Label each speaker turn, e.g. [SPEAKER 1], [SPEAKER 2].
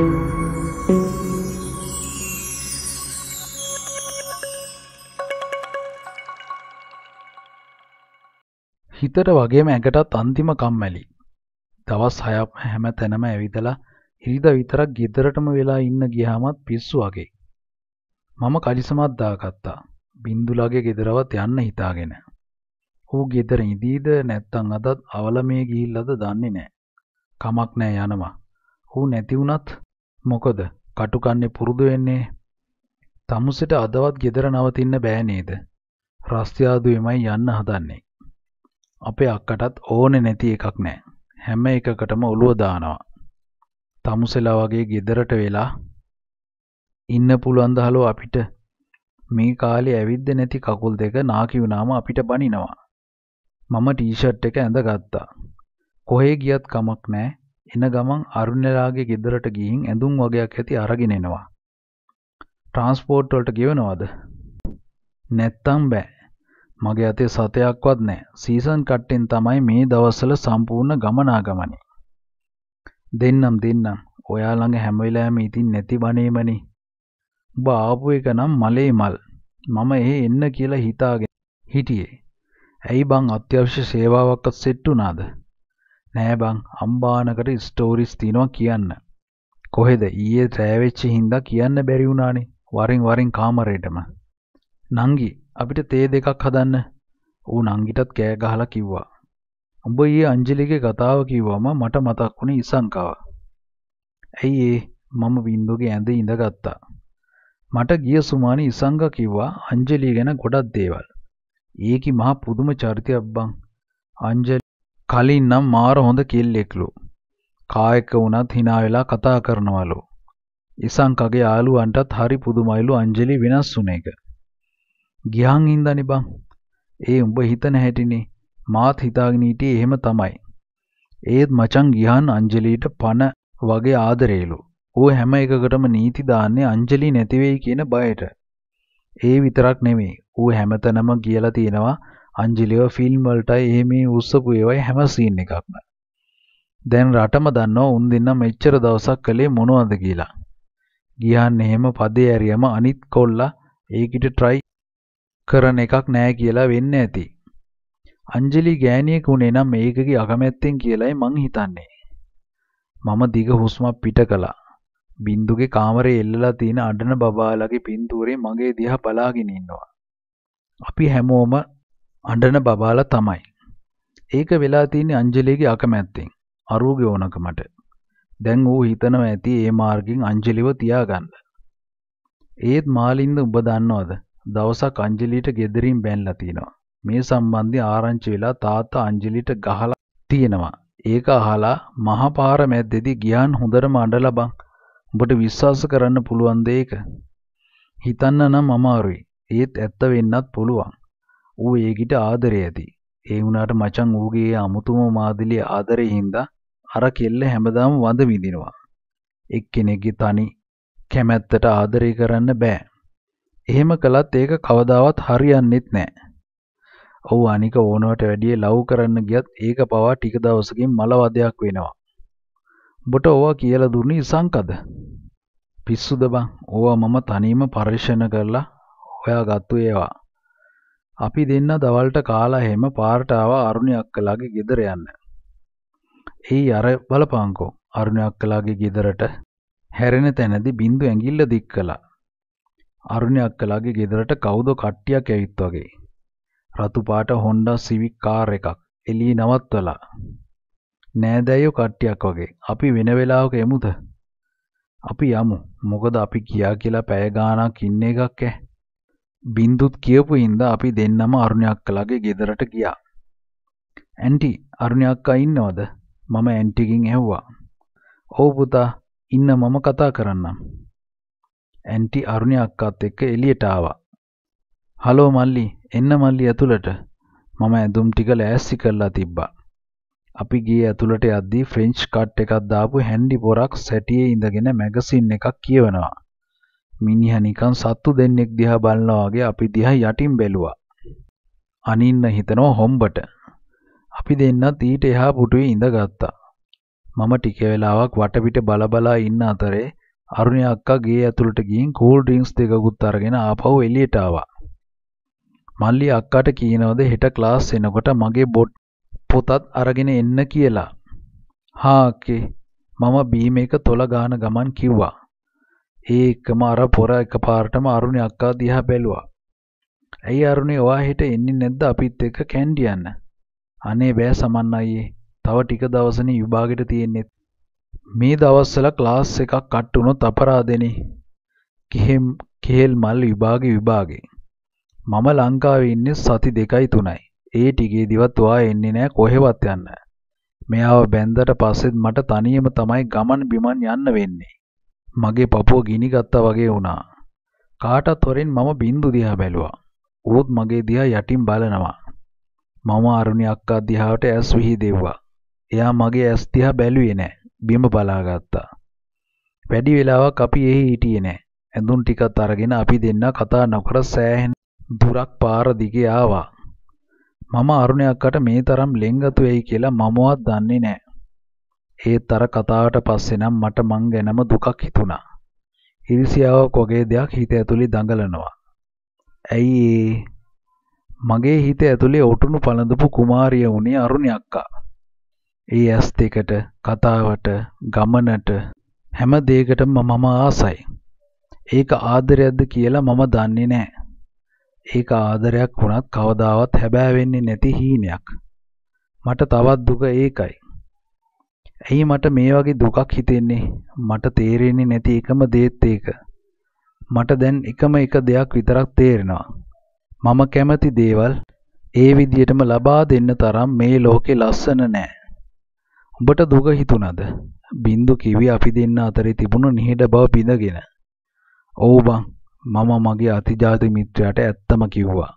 [SPEAKER 1] හිතට වගේම ඇඟටත් අන්තිම කම්මැලි. දවස් හයක් හැම තැනම ඇවිදලා ඉරිදා විතරක් ගෙදරටම වෙලා ඉන්න ගියාමත් පිස්සු වගේ. මම කලිසමක් දාගත්තා. බින්දුලාගේ ගෙදරවත් යන්න හිතාගෙන. ඌ ගෙදර ඉදීද නැත්තම් අදත් අවල මේ ගිහිල්ලාද දන්නේ නැහැ. කමක් නැහැ යනවා. ඌ නැති වුණත් මොකද කටු කන්නේ පුරුදු වෙන්නේ. තමුසෙට අදවත් ගෙදර නවතින්න බෑ නේද? රස්තියාදුවේමයි යන්න හදන්නේ. අපේ අක්කටත් ඕනේ නැති එකක් නෑ. හැම එකකටම ඔළුව දානවා. තමුසෙලා වගේ ගෙදරට වෙලා ඉන්න පුළුවන් දහලෝ අපිට මේ කාලේ ඇවිද්ද නැති කකුල් දෙක නාකි වුණාම අපිට බනිනවා. මම ටී-ෂර්ට් එක ඇඳගත්තා. කොහේ ගියත් කමක් නැහැ. එන ගමන් අරුණ්‍යලාගේ ගෙදරට ගිහින් ඇඳුම් වගයක් ඇති අරගෙන එනවා. ට්‍රාන්ස්පෝර්ට් වලට ගෙවනවද? නැත්තම් බෑ. මගේ අතේ සතයක්වත් නැහැ. සීසන් කට්ටෙන් තමයි මේ දවස්වල සම්පූර්ණ ගමනාගමනේ. දෙන්නම් දෙන්නම්. ඔයා ළඟ හැම වෙලාවෙම ඉතින් නැති බණේමනේ. ඔබ ආපු එක නම් මලේ මල්. මම එහෙ එන්න කියලා හිතාගෙන හිටියේ. ඇයි බං අත්‍යවශ්‍ය සේවාවක්වත් සෙට් වුණාද? නෑ බං අම්බානකට ස්ටෝරිස් තියෙනවා කියන්න. කොහෙද ඊයේ රෑවෙච්චි හින්දා කියන්න බැරි වුණානේ. වරින් වරින් කාමරේටම. නංගි අපිට තේ දෙකක් හදන්න. ඌ නංගිටත් කෑ ගහලා කිව්වා. උඹ ඊයේ අංජලිගේ කතාව කිව්වම මට මතක් වුණේ ඉසංකාව. ඇයි ඒ මම වින්දුගේ ඇඳ ඉඳගත්තා. මට ගිය සුමානි ඉසංග කිව්වා අංජලි ගැන ගොඩක් දේවල්. ඒකි මහා පුදුම චරිතයක් බං. අංජලි කලින් නම් මාර හොඳ කෙල්ලෙක්ලු. කායක වුණත් hina වෙලා කතා කරනවලු. ඉසංකගේ යාළුවන්ටත් හරි පුදුමයිලු අංජලි වෙනස් වුන එක. ගියන් හින්දානේ බං. ඒ උඹ හිතන හැටිනේ. මාත් හිතාගෙන හිටියේ එහෙම තමයි. ඒත් මචං ගියන් අංජලිට පණ වගේ ආදරේලු. ඌ හැම එකකටම නීති දාන්නේ අංජලි නැති වෙයි කියන බයට. ඒ විතරක් නෙමෙයි. ඌ හැමතැනම කියලා තියෙනවා අංජලිව ෆිල්ම් වලට එහෙමේ උස්සපු ඒවයි හැම සීන් එකක්ම. දැන් රටම දන්නවා උන් දෙන්න මෙච්චර දවසක් කළේ මොනවද කියලා. ගියාන් එහෙම පදේ ඇරියම අනිත් කොල්ලා ඒකිට try කරන එකක් නෑ කියලා වෙන්න ඇති. අංජලි ගෑණියෙක් උනේ නම් මේකගේ අකමැත්තෙන් කියලයි මං හිතන්නේ. මම දිග හුස්මක් පිට කළා. බින්දුගේ කාමරේ එල්ලලා තියෙන අඬන බබාලගේ පින්තූරේ මගේ දිහා බලාගෙන ඉන්නවා. අපි හැමෝම අඬන බබාලා තමයි. ඒක වෙලා තියෙන්නේ අංජලිගේ අකමැත්තෙන්. අරූගේ ඕනකමට. දැන් ඌ හිතනවා ඇති ඒ මාර්ගෙන් අංජලිව තියාගන්න. ඒත් මාලින්ද උඹ දන්නවද? දවසක් අංජලිට ගෙදරින් බැනලා තිනවා. මේ සම්බන්ධය ආරංචි වෙලා තාත්තා අංජලිට ගහලා තියෙනවා. ඒක අහලා මහපාර මැද්දේදී ගියාන් හොඳටම අඬලා බං. උඹට විශ්වාස කරන්න පුළුවන් දෙයක. හිතන්න නම් අමාරුයි. ඒත් ඇත්ත වෙන්නත් පුළුවන්. ඌ ඒගිට ආදරේ ඇති. ඒ වුණාට මචං ඌගේ අමුතුම මාදිලි ආදරේ හින්දා අර කෙල්ල හැමදාම වඳ විඳිනවා. එක්කෙනෙක්ගේ තනි කැමැත්තට ආදරේ කරන්න බෑ. එහෙම කළත් ඒක කවදාවත් හරියන්නේත් නෑ. ඔව් අනික ඕනවට වැඩිය ලව් කරන්න ගියත් ඒක පවා ටික දවසකින් මලවදයක් වෙනවා. උඹට ඕවා කියලා දුන්නේ ඉසංකද? පිස්සුද බං? ඕවා මම තනියම පරීක්ෂණ කරලා හොයාගත්තු ඒවා. අපි දෙන්න දවල්ට කාලා හැම පාරට ආව අරුණි අක්කලාගේ ගෙදර යන්න. එයි අර බලපංකෝ අරුණි අක්කලාගේ ගෙදරට හැරෙන තැනදී බින්දු ඇඟිල්ල දික් කළා. අරුණි අක්කලාගේ ගෙදරට කවුද කට්ටියක් ඇවිත් වගේ. රතු පාට Honda Civic කාර් එකක් එළියේ නවත්වලා. නෑදෑයෝ කට්ටියක් වගේ. අපි වෙන වෙලාවක එමුද? අපි යමු. මොකද අපි කියා කියලා පැය ගාණක් ඉන්න එකක් ඈ. බින්දුත් කියපු හින්දා අපි දෙන්නම අරුණ්‍යක්කලාගේ ගෙදරට ගියා. ඇන්ටි අරුණ්‍යක්කා ඉන්නවද? මම ඇන්ටිගෙන් ඇහුවා. "ඔව් පුතා, ඉන්න මම කතා කරන්නම්." ඇන්ටි අරුණ්‍යක්කාත් එක්ක එළියට ආවා. "හලෝ මල්ලි, එන්න මල්ලි ඇතුළට." මම ඇඳුම් ටික ලෑස්ති කරලා තිබ්බා. අපි ගියේ ඇතුළට යද්දී ෆ්‍රෙන්ච් කට් එකක් දාපු හැන්ඩි පොරක් සැටියේ ඉඳගෙන මැගසින් එකක් කියවනවා. මිනිහ නිකන් සත්තු දෙන්නෙක් දිහා බලනවා වගේ අපි දිහා යටින් බැලුවා. අනින්න හිතනවා හොම්බට. අපි දෙන්නත් ඊට එහා පුටුවේ ඉඳගත්තා. මම ටික වෙලාවක් වටපිට බලබලා ඉන්න අතරේ අරුණි අක්කා ගේ ඇතුළට ගිහින් කූල් ඩ්‍රින්ක්ස් දෙකකුත් අරගෙන ආපහු එළියට ආවා. මල්ලි අක්කාට කියනවද හෙට ක්ලාස් එනකොට මගේ බොට් පොතත් අරගෙන එන්න කියලා. හා අක්කේ මම බීම එක තොල ගාන ගමන් කිව්වා. ඒකම අර පොර එකපාරටම අරුණි අක්කා දිහා බැලුවා. ඇයි අරුණි ඔයා හෙට එන්නේ නැද්ද අපිත් එක්ක කැන්ඩි යන්න? අනේ බෑ සමන් අයියේ. තව ටික දවසනේ විභාගෙට තියෙන්නේ. මේ දවස්වල ක්ලාස් එකක් කට් වුණොත් අපරාධෙනේ. කිහෙම් කෙහෙල් මල් විභාගේ විභාගේ. මම ලංකාවේ ඉන්නේ සති දෙකයි තුනයි. ඒ ටිකේදිවත් ඔයා එන්නේ නෑ කොහෙවත් යන්න. මෙයාව බැන්දට පස්සෙත් මට තනියම තමයි ගමන් බිමන් යන්න වෙන්නේ. මගේ පපුව ගිනි ගත්තා වගේ වුණා. කාටත් හොරෙන් මම බින්දු දිහා බැලුවා. ඌත් මගේ දිහා යටින් බලනවා. මම අරුණි අක්කා දිහාට ඇස් විහිදෙව්වා. එයා මගේ ඇස් දිහා බැලුවේ නෑ. බිම බලාගත්තා. වැඩි වෙලාවක් අපි එහි හිටියේ නෑ. ඇඳුම් ටිකත් අරගෙන අපි දෙන්න කතා නොකර සෑහෙන දුරක් පාර දිගේ ආවා. මම අරුණි අක්කට මේ තරම් ලෙන්ගතු වෙයි කියලා මමවත් දන්නේ නෑ. ඒත් අර කතාවට පස්සේ නම් මට මං ගැනම දුකක් හිතුණා. ඉරිසියාවක් වගේ දෙයක් හිත ඇතුලේ දඟලනවා. ඇයි ඒ? මගේ හිත ඇතුලේ ඔටුනු පළඳපු කුමාරිය වුණේ අරුණි අක්කා. ඒ ඇස් දෙකට, කතාවට, ගමනට හැම දෙයකටම මම ආසයි. ඒක ආදරයක්ද කියලා මම දන්නේ නැහැ. ඒක ආදරයක් වුණත් කවදාවත් හැබෑ වෙන්නේ නැති හීනයක්. මට තවත් දුක ඒකයි. ඇයි මට මේ වගේ දුකක් හිතෙන්නේ? මට තේරෙන්නේ නැති එකම දේත් ඒක. මට දැන් එකම එක දෙයක් විතරක් තේරෙනවා. මම කැමති දේවල් ඒ විදියටම ලබා දෙන්න තරම් මේ ලෝකේ ලස්සන නෑ. උඹට දුක හිතුණද? බින්දු කිවි අපි දෙන්න අතරේ තිබුණු නිහිඩ බව බිඳගෙන. "ඔව් බං, මම මගේ අතිජාති මිත්‍රයාට ඇත්තම කිව්වා.